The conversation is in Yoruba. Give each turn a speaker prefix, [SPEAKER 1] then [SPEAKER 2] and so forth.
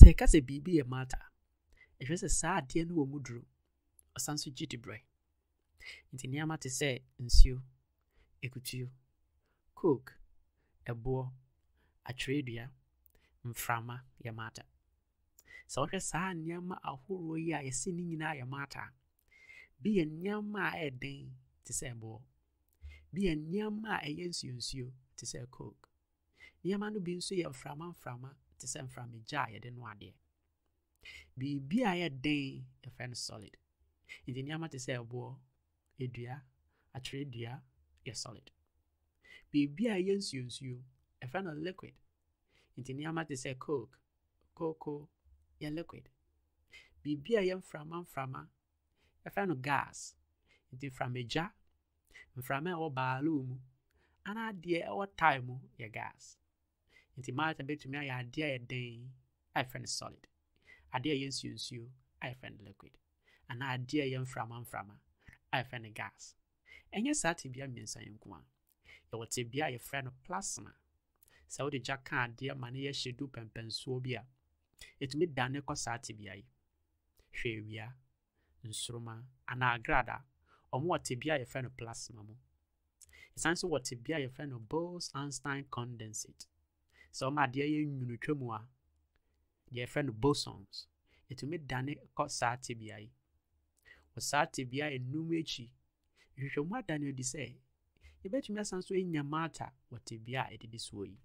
[SPEAKER 1] sɛ ɛka sɛ biribi yɛ maata ɛhwɛ sɛ saa adeɛ no wɔ mu duro ɔsan so gye dibrɛ nti nneɛma te sɛ nsuo ekutuo coke ɛboɔ atwerɛdua mframa yɛ maata sɛ wohwɛ saa nneɛma ahoroɔ yi a yɛsɛ ne nyinaa yɛ maata bi yɛ nneɛma a ɛyɛ den te sɛ ɛboɔ bi yɛ nneɛma a ɛyɛ nsuonsuo te sɛ coke nneɛma no bi nso yɛ mframa mframa te sɛ mframagya a yɛde no adeɛ biribi a yɛ den yɛfrɛ no solid nti nneɛma te sɛ ɛboɔ edua atwerɛ dua yɛ solid biribi a yɛ nsuonsuo ɛfrɛ no liquid nti nneɛma te sɛ coke koko yɛ liquid biribi a yɛ mframa mframa yɛfrɛ no gas nti mframagya mframa a ɛwɔ baaloo mu anaa deɛ ɛwɔ tae mu yɛ gas nti malta bɛtumi ayɛ adeɛ a ɛden a yɛfrɛ no solid adeɛ a yɛ nsuonsuo a yɛfrɛ no liquid anaa adeɛ a yɛ mframa mframa a yɛfrɛ no gas ɛnyɛ saa tebea mmiɛnsa yɛ nko a yɛwɔ tebea a yɛfrɛ no plasma sɛ wode gya ka adeɛ ma no yɛhyɛ du pɛmpɛnsoɔ bi a ɛtumi dane kɔ saa tebea yi hwɛ awia nsoroma anaa grada. ɔmo wɔ tebea a yɛfrɛ no plasma mu ɛsan so wɔ tebea a yɛfrɛ no bose einstein condensate sɛ ɔma adeɛ yɛ nwunutwa mu a deɛ yɛfrɛ no bosons ɛtumi dane kɔ saa tebea yi wɔ saa tebea ɛnum akyi nhwehwɛmu adane adi sɛ yɛbɛtumi asan so anya maata wɔ tebea a ɛdidi soɔ yi